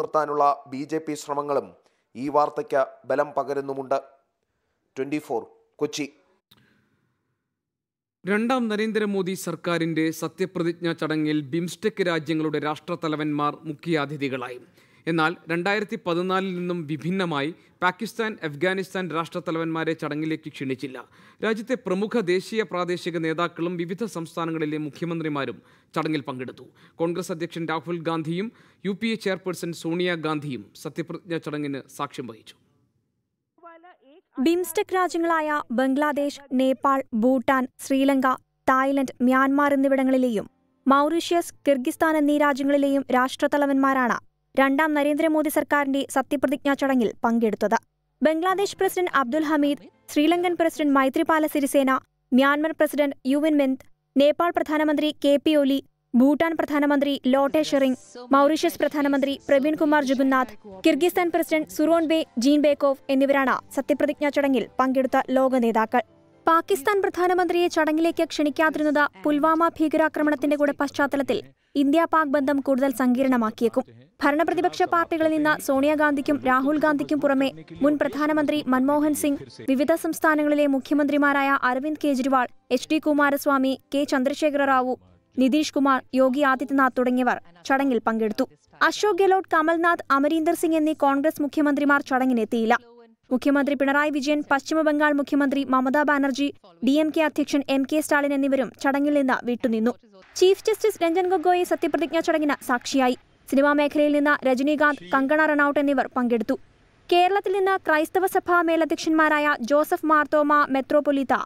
നിർത്താനുള്ള B J P ശ്രമങ്ങളും ഈ വാർത്തയ്ക്ക് ബലം പകരുന്നുമുണ്ട് ട്വൻ്റി ഫോർ കൊച്ചി രണ്ടാം നരേന്ദ്രമോദി സർക്കാരിന്റെ സത്യപ്രതിജ്ഞാ ചടങ്ങിൽ ബിംസ്റ്റെക് രാജ്യങ്ങളുടെ രാഷ്ട്രത്തലവന്മാർ മുഖ്യാതിഥികളായി എന്നാൽ രണ്ടായിരത്തി പതിനാലിൽ നിന്നും വിഭിന്നമായി പാകിസ്ഥാൻ അഫ്ഗാനിസ്ഥാൻ രാഷ്ട്രത്തലവന്മാരെ ചടങ്ങിലേക്ക് ക്ഷണിച്ചില്ല രാജ്യത്തെ പ്രമുഖ ദേശീയ പ്രാദേശിക നേതാക്കളും വിവിധ സംസ്ഥാനങ്ങളിലെ മുഖ്യമന്ത്രിമാരും ചടങ്ങിൽ പങ്കെടുത്തു കോൺഗ്രസ് അധ്യക്ഷൻ രാഹുൽ ഗാന്ധിയും യു പി എ ചെയർപേഴ്സൺ സോണിയാഗാന്ധിയും സത്യപ്രതിജ്ഞ ചടങ്ങിന് സാക്ഷ്യം വഹിച്ചു ബിംസ്റ്റെക് രാജ്യങ്ങളായ ബംഗ്ലാദേശ് നേപ്പാൾ ഭൂട്ടാൻ ശ്രീലങ്ക തായ്ലൻഡ് മ്യാൻമാർ എന്നിവിടങ്ങളിലെയും മൌറീഷ്യസ് കിർഗിസ്ഥാൻ എന്നീ രാജ്യങ്ങളിലെയും രാഷ്ട്രത്തലവന്മാരാണ് രണ്ടാം നരേന്ദ്രമോദി സർക്കാരിന്റെ സത്യപ്രതിജ്ഞാ ചടങ്ങിൽ പങ്കെടുത്തത് Bangladesh president Abdul Hamid Sri Lankan president Maithripala Sirisena Myanmar president U Win Myint Nepal പ്രധാനമന്ത്രി കെ പി ഒലി ഭൂട്ടാൻ പ്രധാനമന്ത്രി ലോട്ടെ ഷെറിംഗ് മൗറീഷ്യസ് പ്രധാനമന്ത്രി Pravind Kumar Jugnauth Kyrgyzstan president Jeen Jeenbekov എന്നിവരാണ് സത്യപ്രതിജ്ഞാ ചടങ്ങിൽ പങ്കെടുത്ത ലോക നേതാക്കൾ പാകിസ്ഥാൻ പ്രധാനമന്ത്രിയെ ചടങ്ങിലേക്ക് ക്ഷണിക്കാതിരുന്നത് പുൽവാമ ഭീകരാക്രമണത്തിന്റെ കൂടെ പശ്ചാത്തലത്തിൽ ഇന്ത്യ പാക് ബന്ധം കൂടുതൽ സങ്കീർണമാക്കിയേക്കും ഭരണപ്രതിപക്ഷ പാർട്ടികളിൽ നിന്ന് സോണിയാഗാന്ധിക്കും രാഹുൽ ഗാന്ധിക്കും പുറമെ മുൻ പ്രധാനമന്ത്രി മൻമോഹൻ സിംഗ് വിവിധ സംസ്ഥാനങ്ങളിലെ മുഖ്യമന്ത്രിമാരായ Arvind Kejriwal H D Kumaraswamy K Chandrashekar Rao Nitish Kumar Yogi Adityanath തുടങ്ങിയവർ ചടങ്ങിൽ പങ്കെടുത്തു അശോക് ഗെഹ്ലോട്ട് കമൽനാഥ് അമരീന്ദർ സിംഗ് എന്നീ കോൺഗ്രസ് മുഖ്യമന്ത്രിമാർ ചടങ്ങിനെത്തിയില്ല മുഖ്യമന്ത്രി പിണറായി വിജയൻ പശ്ചിമബംഗാൾ മുഖ്യമന്ത്രി Mamata Banerjee D M K അധ്യക്ഷൻ എം കെ സ്റ്റാലിൻ എന്നിവരും ചടങ്ങിൽ നിന്ന് വിട്ടുനിന്നു ചീഫ് ജസ്റ്റിസ് രഞ്ജൻ ഗൊഗോയി സത്യപ്രതിജ്ഞാ ചടങ്ങിന് സാക്ഷിയായി സിനിമാ മേഖലയിൽ നിന്ന് രജനീകാന്ത് കങ്കണ റണൌട്ട് എന്നിവർ പങ്കെടുത്തു കേരളത്തിൽ നിന്ന് ക്രൈസ്തവ സഭാ മേലധ്യക്ഷന്മാരായ ജോസഫ് മാർത്തോമ മെത്രോപൊലീത്ത